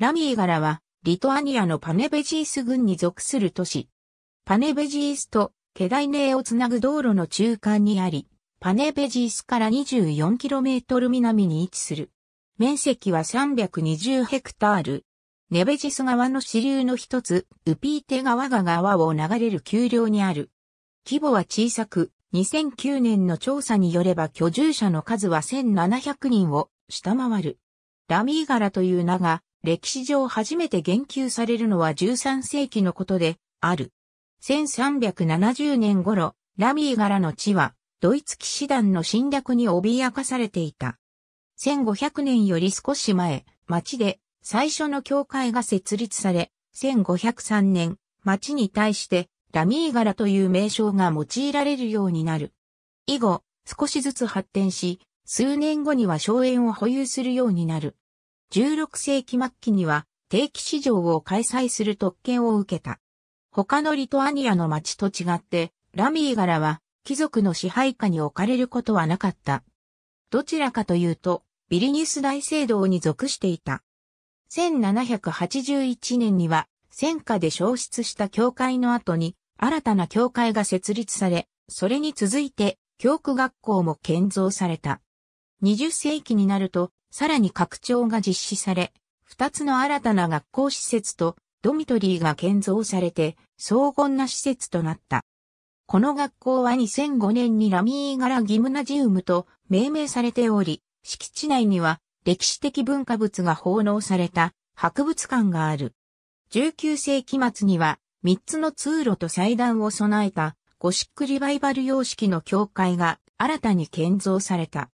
ラミーガラは、リトアニアのパネベジース郡に属する都市。パネベジースとケダイネーをつなぐ道路の中間にあり、パネベジースから 24km 南に位置する。面積は320ヘクタール。ネベジス川の支流の一つ、ウピーテ川が川を流れる丘陵にある。規模は小さく、2009年の調査によれば居住者の数は1700人を下回る。ラミーラという名が歴史上初めて言及されるのは13世紀のことで、ある。1370年頃、ラミー柄の地は、ドイツ騎士団の侵略に脅かされていた。1500年より少し前、町で最初の教会が設立され、1503年、町に対してラミー柄という名称が用いられるようになる。以後、少しずつ発展し、数年後には荘園を保有するようになる。16世紀末期には定期市場を開催する特権を受けた。他のリトアニアの町と違って、ラミー柄は貴族の支配下に置かれることはなかった。どちらかというと、ビリニュス大聖堂に属していた。1781年には、戦火で消失した教会の後に、新たな教会が設立され、それに続いて、教区学校も建造された。20世紀になると、さらに拡張が実施され、2つの新たな学校施設とドミトリーが建造されて、荘厳な施設となった。この学校は2005年にラミーガラギムナジウムと命名されており、敷地内には歴史的文化物が奉納された博物館がある。19世紀末には3つの通路と祭壇を備えたゴシックリバイバル様式の教会が新たに建造された。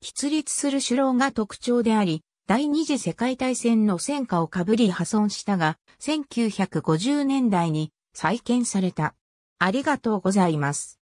喫立する首脳が特徴であり、第二次世界大戦の戦火をかぶり破損したが、1950年代に再建された。ありがとうございます。